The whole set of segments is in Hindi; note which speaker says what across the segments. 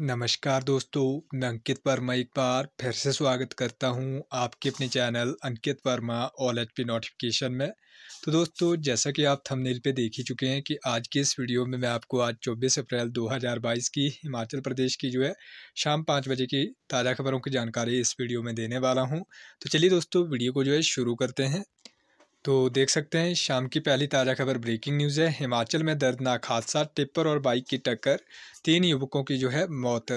Speaker 1: नमस्कार दोस्तों मैं अंकित वर्मा एक बार फिर से स्वागत करता हूं आपके अपने channel Ankit Verma all H P notification में तो दोस्तों जैसा कि आप थंबनेल पे देख ही चुके हैं कि आज की इस वीडियो में मैं आपको आज 24 अप्रैल 2022 की हिमाचल प्रदेश की जो है शाम पाँच बजे की ताज़ा खबरों की जानकारी इस वीडियो में देने वाला हूँ तो चलिए दोस्तों वीडियो को जो है शुरू करते हैं तो देख सकते हैं शाम की पहली ताज़ा खबर ब्रेकिंग न्यूज़ है हिमाचल में दर्दनाक हादसा टिप्पर और बाइक की टक्कर तीन युवकों की जो है मौत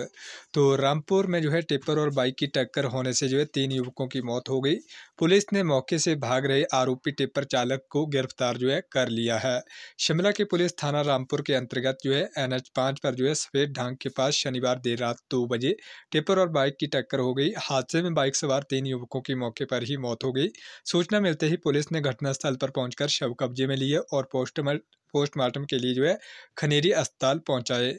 Speaker 1: तो रामपुर में जो है टिप्पर और बाइक की टक्कर होने से जो है तीन युवकों की मौत हो गई पुलिस ने मौके से भाग रहे आरोपी टिप्पर चालक को गिरफ्तार जो है कर लिया है शिमला के पुलिस थाना रामपुर के अंतर्गत जो है एन एच पाँच पर जो है सफेद ढांग के पास शनिवार देर रात दो बजे टिप्पर और बाइक की टक्कर हो गई हादसे में बाइक सवार तीन युवकों की मौके पर ही मौत हो गई सूचना मिलते ही पुलिस ने घटनास्थल पर पहुंचकर शव कब्जे में लिए और पोस्टमार्टम पोस्टमार्टम के लिए जो है खनेरी अस्पताल पहुंचाए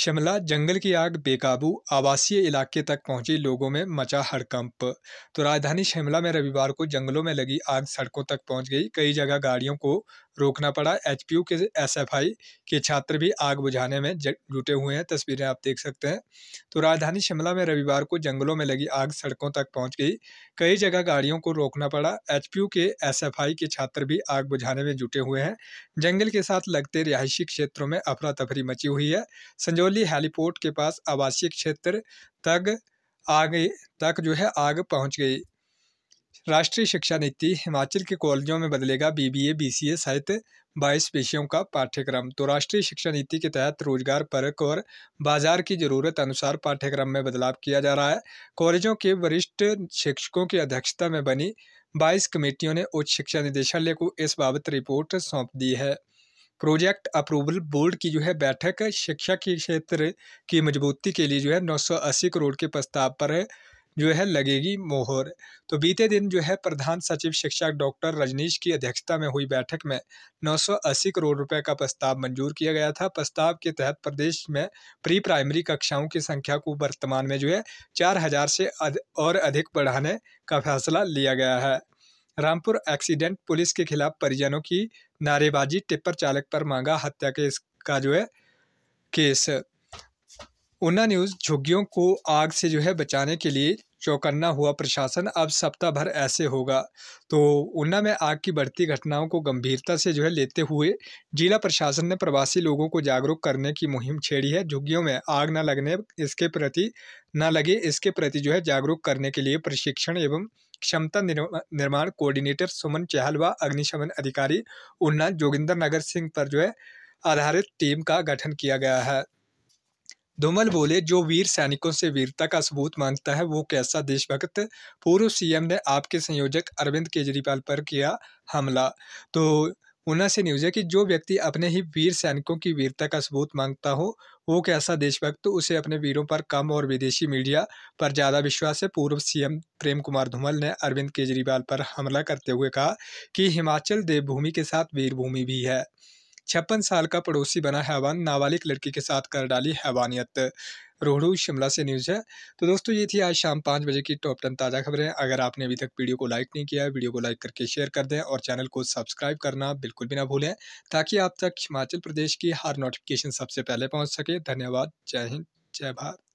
Speaker 1: शिमला जंगल की आग बेकाबू आवासीय इलाके तक पहुंची लोगों में मचा हड़कंप तो राजधानी शिमला में रविवार को जंगलों में लगी आग सड़कों तक पहुंच गई कई जगह गाड़ियों को रोकना पड़ा एचपीयू के एसएफआई के छात्र भी आग बुझाने में जुटे हुए हैं तस्वीरें आप देख सकते हैं तो राजधानी शिमला में रविवार को जंगलों में लगी आग सड़कों तक पहुंच गई कई जगह गाड़ियों को रोकना पड़ा एच के एस के छात्र भी आग बुझाने में जुटे हुए हैं जंगल के साथ लगते रिहायशी क्षेत्रों में अफरा तफरी मची हुई है संजो चंदौली हेलीपोर्ट के पास आवासीय क्षेत्र तक आग तक जो है आग पहुंच गई राष्ट्रीय शिक्षा नीति हिमाचल के कॉलेजों में बदलेगा बीबीए बीसीए सहित बाईस विषयों का पाठ्यक्रम तो राष्ट्रीय शिक्षा नीति के तहत रोजगार परक और बाजार की जरूरत अनुसार पाठ्यक्रम में बदलाव किया जा रहा है कॉलेजों के वरिष्ठ शिक्षकों की अध्यक्षता में बनी बाईस कमेटियों ने उच्च शिक्षा निदेशालय को इस बाबत रिपोर्ट सौंप दी है प्रोजेक्ट अप्रूवल बोर्ड की जो है बैठक शिक्षा के क्षेत्र की मजबूती के लिए जो है 980 करोड़ के प्रस्ताव पर जो है लगेगी मोहर तो बीते दिन जो है प्रधान सचिव शिक्षा डॉक्टर रजनीश की अध्यक्षता में हुई बैठक में 980 करोड़ रुपए का प्रस्ताव मंजूर किया गया था प्रस्ताव के तहत प्रदेश में प्री प्राइमरी कक्षाओं की संख्या को वर्तमान में जो है 4000 से अध, और अधिक बढ़ाने का फैसला लिया गया है रामपुर एक्सीडेंट पुलिस के खिलाफ परिजनों की नारेबाजी टिप्पर चालक पर मांगा हत्या केस का जो है केस ऊना न्यूज़ झुग्गियों को आग से जो है बचाने के लिए चौकन्ना हुआ प्रशासन अब सप्ताह भर ऐसे होगा तो ऊना में आग की बढ़ती घटनाओं को गंभीरता से जो है लेते हुए जिला प्रशासन ने प्रवासी लोगों को जागरूक करने की मुहिम छेड़ी है झुग्गियों में आग न लगने इसके प्रति न लगे इसके प्रति जो है जागरूक करने के लिए प्रशिक्षण एवं क्षमता निर्माण कोऑर्डिनेटर सुमन चहल व अग्निशमन अधिकारी उन्ना जोगिंदर नगर सिंह पर जो है आधारित टीम का गठन किया गया है धूमल बोले जो वीर सैनिकों से वीरता का सबूत मांगता है वो कैसा देशभक्त पूर्व सीएम ने आपके संयोजक अरविंद केजरीवाल पर किया हमला तो ऊना से न्यूज़ है कि जो व्यक्ति अपने ही वीर सैनिकों की वीरता का सबूत मांगता हो वो कैसा देशभक्त उसे अपने वीरों पर कम और विदेशी मीडिया पर ज़्यादा विश्वास है पूर्व सीएम प्रेम कुमार धूमल ने अरविंद केजरीवाल पर हमला करते हुए कहा कि हिमाचल देवभूमि के साथ वीरभूमि भी है छप्पन साल का पड़ोसी बना हैवान नाबालिग लड़की के साथ कर डाली हैवानियत रोहड़ू शिमला से न्यूज़ है तो दोस्तों ये थी आज शाम पाँच बजे की टॉप टेन ताज़ा खबरें अगर आपने अभी तक वीडियो को लाइक नहीं किया है वीडियो को लाइक करके शेयर कर दें और चैनल को सब्सक्राइब करना बिल्कुल भी ना भूलें ताकि आप तक हिमाचल प्रदेश की हर नोटिफिकेशन सबसे पहले पहुँच सके धन्यवाद जय हिंद जय भारत